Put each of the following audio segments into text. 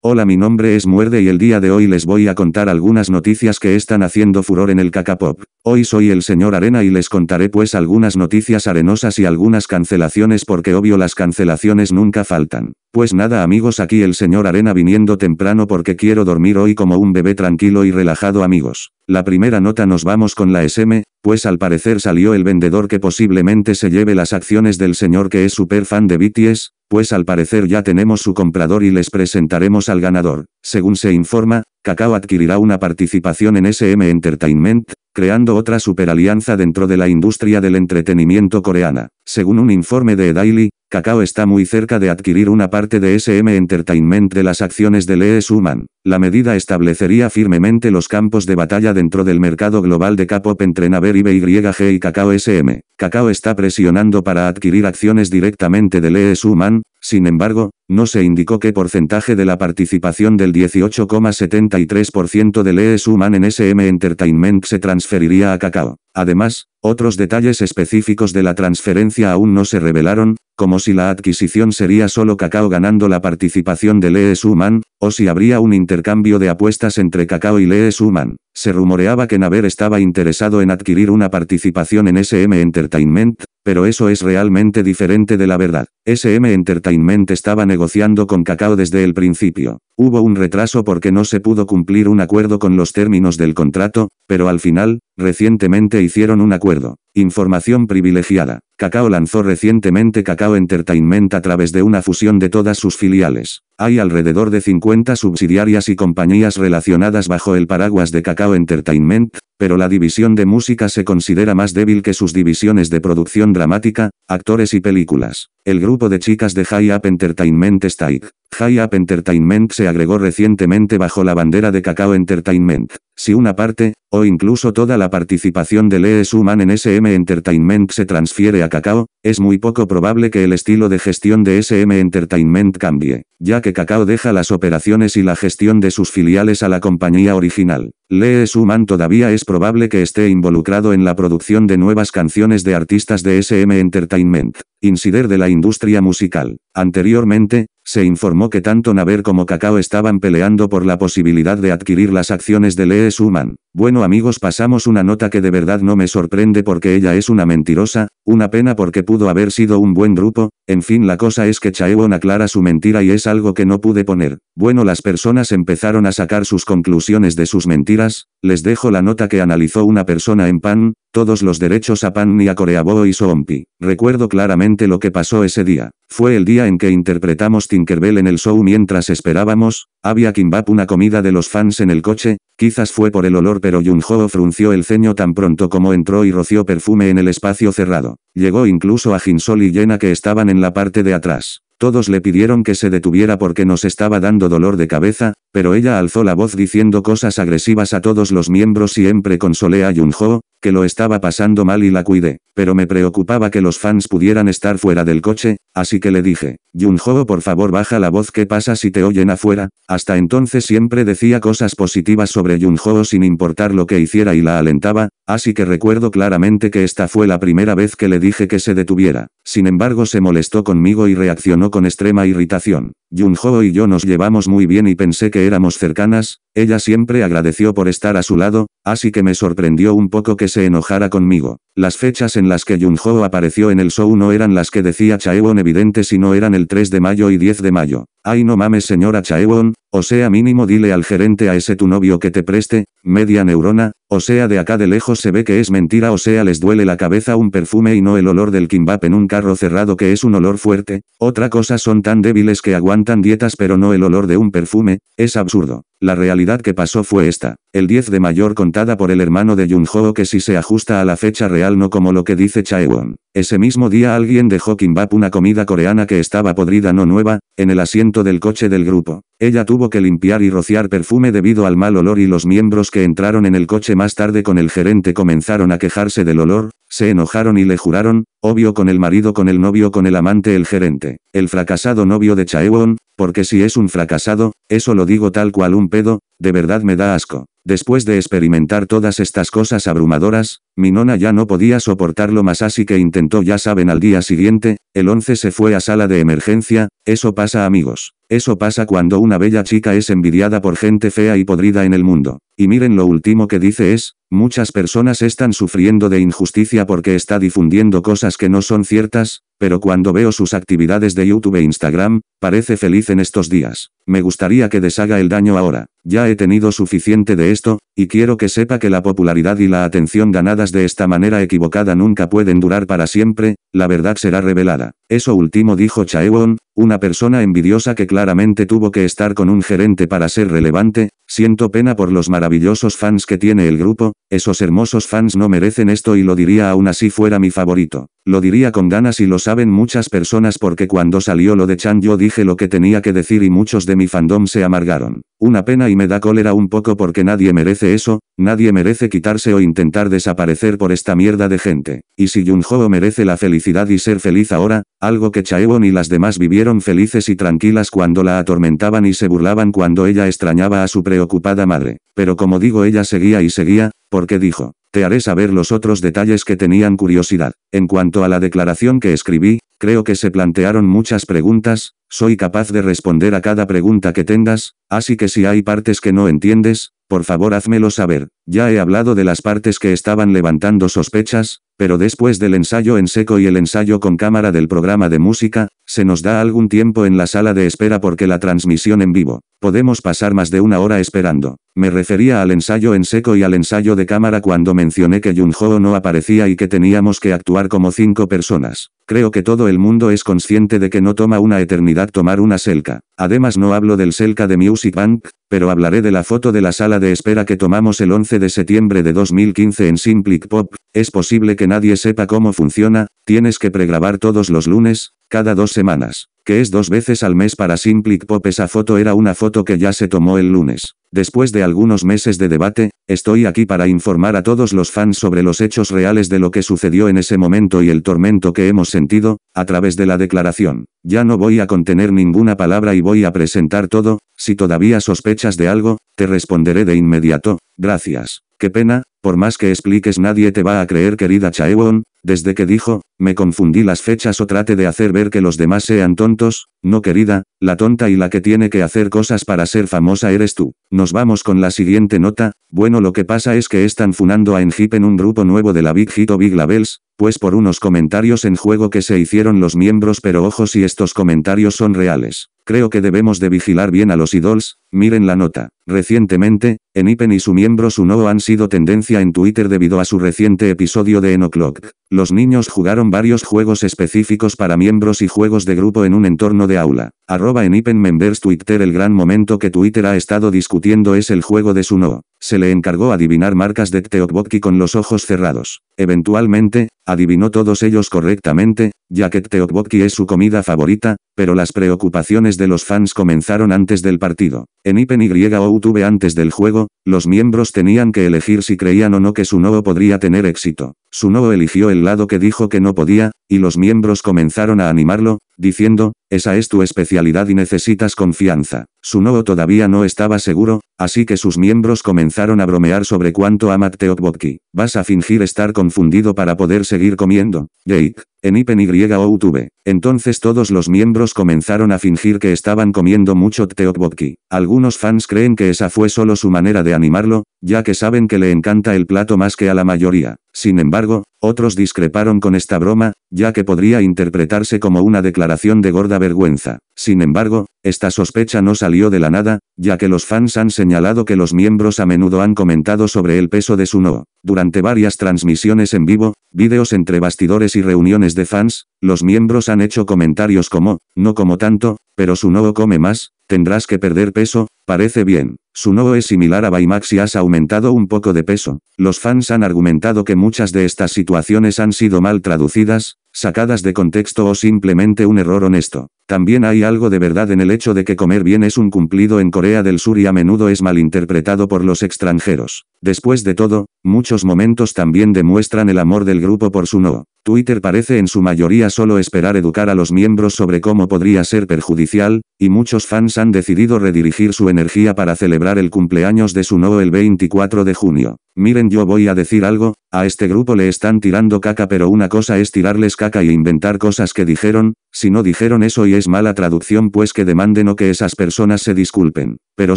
Hola mi nombre es Muerde y el día de hoy les voy a contar algunas noticias que están haciendo furor en el cacapop. Hoy soy el señor Arena y les contaré pues algunas noticias arenosas y algunas cancelaciones porque obvio las cancelaciones nunca faltan. Pues nada amigos aquí el señor Arena viniendo temprano porque quiero dormir hoy como un bebé tranquilo y relajado amigos. La primera nota nos vamos con la SM, pues al parecer salió el vendedor que posiblemente se lleve las acciones del señor que es super fan de BTS, pues al parecer ya tenemos su comprador y les presentaremos al ganador. Según se informa, Kakao adquirirá una participación en SM Entertainment, creando otra superalianza dentro de la industria del entretenimiento coreana. Según un informe de Daily, Kakao está muy cerca de adquirir una parte de SM Entertainment de las acciones de Lee Man. La medida establecería firmemente los campos de batalla dentro del mercado global de K-pop entre Naver y BYG y Kakao SM. Kakao está presionando para adquirir acciones directamente de Lee Man, sin embargo, no se indicó qué porcentaje de la participación del 18,73% de Lee Suman en SM Entertainment se transferiría a Kakao. Además, otros detalles específicos de la transferencia aún no se revelaron, como si la adquisición sería solo Cacao ganando la participación de Lee Suman, o si habría un intercambio de apuestas entre Cacao y Lee Suman. Se rumoreaba que Naver estaba interesado en adquirir una participación en SM Entertainment, pero eso es realmente diferente de la verdad. SM Entertainment estaba negociando con Cacao desde el principio. Hubo un retraso porque no se pudo cumplir un acuerdo con los términos del contrato, pero al final, recientemente hicieron un acuerdo. Información privilegiada. Cacao lanzó recientemente Cacao Entertainment a través de una fusión de todas sus filiales. Hay alrededor de 50 subsidiarias y compañías relacionadas bajo el paraguas de Cacao Entertainment, pero la división de música se considera más débil que sus divisiones de producción dramática, actores y películas. El grupo de chicas de High Up Entertainment está High Up Entertainment se agregó recientemente bajo la bandera de Cacao Entertainment. Si una parte, o incluso toda la participación de Lee Suman en SM Entertainment se transfiere a Cacao, es muy poco probable que el estilo de gestión de SM Entertainment cambie, ya que Cacao deja las operaciones y la gestión de sus filiales a la compañía original. Lee Suman todavía es probable que esté involucrado en la producción de nuevas canciones de artistas de SM Entertainment, insider de la industria musical. Anteriormente, se informó que tanto Naver como Cacao estaban peleando por la posibilidad de adquirir las acciones de Lee Suman. Bueno amigos pasamos una nota que de verdad no me sorprende porque ella es una mentirosa, una pena porque pudo haber sido un buen grupo, en fin la cosa es que Chaewon aclara su mentira y es algo que no pude poner. Bueno las personas empezaron a sacar sus conclusiones de sus mentiras, les dejo la nota que analizó una persona en PAN, todos los derechos a PAN y a Coreabo y Soompi. Recuerdo claramente lo que pasó ese día. Fue el día en que interpretamos Tinkerbell en el show mientras esperábamos, había kimbap una comida de los fans en el coche, quizás fue por el olor pero Junho frunció el ceño tan pronto como entró y roció perfume en el espacio cerrado. Llegó incluso a Jinsol y Yena que estaban en la parte de atrás. Todos le pidieron que se detuviera porque nos estaba dando dolor de cabeza, pero ella alzó la voz diciendo cosas agresivas a todos los miembros Y siempre consolé a Junho, que lo estaba pasando mal y la cuidé, pero me preocupaba que los fans pudieran estar fuera del coche, Así que le dije, Junho por favor baja la voz ¿qué pasa si te oyen afuera? Hasta entonces siempre decía cosas positivas sobre Junho sin importar lo que hiciera y la alentaba, así que recuerdo claramente que esta fue la primera vez que le dije que se detuviera. Sin embargo se molestó conmigo y reaccionó con extrema irritación. Junho y yo nos llevamos muy bien y pensé que éramos cercanas, ella siempre agradeció por estar a su lado, así que me sorprendió un poco que se enojara conmigo. Las fechas en las que Junho apareció en el show no eran las que decía Chaewon evidente sino eran el 3 de mayo y 10 de mayo. Ay no mames señora Chaewon, o sea mínimo dile al gerente a ese tu novio que te preste, media neurona, o sea de acá de lejos se ve que es mentira o sea les duele la cabeza un perfume y no el olor del kimbap en un carro cerrado que es un olor fuerte, otra cosa son tan débiles que aguantan dietas pero no el olor de un perfume, es absurdo. La realidad que pasó fue esta, el 10 de mayor contada por el hermano de Junho que si se ajusta a la fecha real no como lo que dice Chaewon. Ese mismo día alguien dejó Kimbap una comida coreana que estaba podrida no nueva, en el asiento del coche del grupo. Ella tuvo que limpiar y rociar perfume debido al mal olor y los miembros que entraron en el coche más tarde con el gerente comenzaron a quejarse del olor, se enojaron y le juraron, obvio con el marido con el novio con el amante el gerente, el fracasado novio de Chaewon, porque si es un fracasado, eso lo digo tal cual un pedo, de verdad me da asco. Después de experimentar todas estas cosas abrumadoras, mi nona ya no podía soportarlo más así que intentó ya saben al día siguiente, el 11 se fue a sala de emergencia, eso pasa amigos. Eso pasa cuando una bella chica es envidiada por gente fea y podrida en el mundo. Y miren lo último que dice es, muchas personas están sufriendo de injusticia porque está difundiendo cosas que no son ciertas, pero cuando veo sus actividades de YouTube e Instagram, parece feliz en estos días. Me gustaría que deshaga el daño ahora. Ya he tenido suficiente de esto, y quiero que sepa que la popularidad y la atención ganadas de esta manera equivocada nunca pueden durar para siempre, la verdad será revelada. Eso último dijo Chaewon, una persona envidiosa que claramente tuvo que estar con un gerente para ser relevante, siento pena por los maravillosos fans que tiene el grupo, esos hermosos fans no merecen esto y lo diría aún así fuera mi favorito. Lo diría con ganas y lo saben muchas personas porque cuando salió lo de Chan yo dije lo que tenía que decir y muchos de mi fandom se amargaron. Una pena y me da cólera un poco porque nadie merece eso, Nadie merece quitarse o intentar desaparecer por esta mierda de gente. Y si Junho merece la felicidad y ser feliz ahora, algo que Chaewon y las demás vivieron felices y tranquilas cuando la atormentaban y se burlaban cuando ella extrañaba a su preocupada madre. Pero como digo ella seguía y seguía, porque dijo, te haré saber los otros detalles que tenían curiosidad. En cuanto a la declaración que escribí, creo que se plantearon muchas preguntas, soy capaz de responder a cada pregunta que tengas, así que si hay partes que no entiendes, por favor házmelo saber, ya he hablado de las partes que estaban levantando sospechas, pero después del ensayo en seco y el ensayo con cámara del programa de música, se nos da algún tiempo en la sala de espera porque la transmisión en vivo Podemos pasar más de una hora esperando. Me refería al ensayo en seco y al ensayo de cámara cuando mencioné que Junho no aparecía y que teníamos que actuar como cinco personas. Creo que todo el mundo es consciente de que no toma una eternidad tomar una selca. Además no hablo del selca de Music Bank, pero hablaré de la foto de la sala de espera que tomamos el 11 de septiembre de 2015 en Simplic Pop. Es posible que nadie sepa cómo funciona, tienes que pregrabar todos los lunes, cada dos semanas que es dos veces al mes para Simplic Pop. Esa foto era una foto que ya se tomó el lunes. Después de algunos meses de debate, estoy aquí para informar a todos los fans sobre los hechos reales de lo que sucedió en ese momento y el tormento que hemos sentido, a través de la declaración. Ya no voy a contener ninguna palabra y voy a presentar todo, si todavía sospechas de algo, te responderé de inmediato, gracias. Qué pena, por más que expliques nadie te va a creer querida Chaewon, desde que dijo, me confundí las fechas o trate de hacer ver que los demás sean tontos, no querida, la tonta y la que tiene que hacer cosas para ser famosa eres tú. Nos vamos con la siguiente nota, bueno lo que pasa es que están funando a Enhip en un grupo nuevo de la Big Hit o Big Labels, pues por unos comentarios en juego que se hicieron los miembros pero ojo si estos comentarios son reales. Creo que debemos de vigilar bien a los idols, miren la nota. Recientemente, Enipen y su miembro Suno han sido tendencia en Twitter debido a su reciente episodio de Enoclock. Los niños jugaron varios juegos específicos para miembros y juegos de grupo en un entorno de aula. Arroba en Ipen Members Twitter El gran momento que Twitter ha estado discutiendo es el juego de no. Se le encargó adivinar marcas de Teotbokki con los ojos cerrados. Eventualmente, Adivinó todos ellos correctamente, ya que tteokbokki es su comida favorita, pero las preocupaciones de los fans comenzaron antes del partido. En Ipen y UTV antes del juego, los miembros tenían que elegir si creían o no que Sunoo podría tener éxito. Sunoo eligió el lado que dijo que no podía, y los miembros comenzaron a animarlo, diciendo, esa es tu especialidad y necesitas confianza. Sunoo todavía no estaba seguro, así que sus miembros comenzaron a bromear sobre cuánto ama Teotbotki. Vas a fingir estar confundido para poder seguir comiendo, Jake. En Ipen y o Entonces todos los miembros comenzaron a fingir que estaban comiendo mucho Teotbotki. Algunos fans creen que esa fue solo su manera de animarlo, ya que saben que le encanta el plato más que a la mayoría. Sin embargo, otros discreparon con esta broma, ya que podría interpretarse como una declaración de gorda vergüenza. Sin embargo, esta sospecha no salió de la nada, ya que los fans han señalado que los miembros a menudo han comentado sobre el peso de su no. Durante varias transmisiones en vivo, vídeos entre bastidores y reuniones de fans, los miembros han hecho comentarios como, no como tanto, pero su no come más, tendrás que perder peso, parece bien. Su no es similar a Baymax y has aumentado un poco de peso. Los fans han argumentado que muchas de estas situaciones han sido mal traducidas, sacadas de contexto o simplemente un error honesto. También hay algo de verdad en el hecho de que comer bien es un cumplido en Corea del Sur y a menudo es malinterpretado por los extranjeros. Después de todo, muchos momentos también demuestran el amor del grupo por su no. Twitter parece en su mayoría solo esperar educar a los miembros sobre cómo podría ser perjudicial, y muchos fans han decidido redirigir su energía para celebrar el cumpleaños de su no el 24 de junio. Miren yo voy a decir algo, a este grupo le están tirando caca pero una cosa es tirarles caca y inventar cosas que dijeron, si no dijeron eso y es mala traducción pues que demanden o que esas personas se disculpen. Pero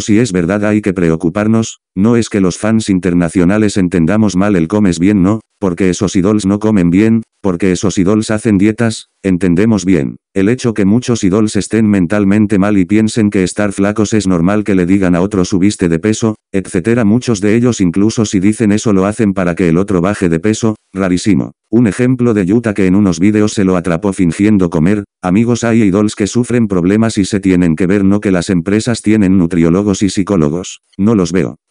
si es verdad hay que preocuparnos, no es que los fans internacionales entendamos mal el comes bien no, porque esos idols no comen bien, porque esos idols hacen dietas, entendemos bien. El hecho que muchos idols estén mentalmente mal y piensen que estar flacos es normal que le digan a otro subiste de peso, etc. Muchos de ellos incluso si dicen eso lo hacen para que el otro baje de peso, rarísimo. Un ejemplo de Yuta que en unos vídeos se lo atrapó fingiendo comer, amigos hay idols que sufren problemas y se tienen que ver no que las empresas tienen nutriólogos y psicólogos. No los veo.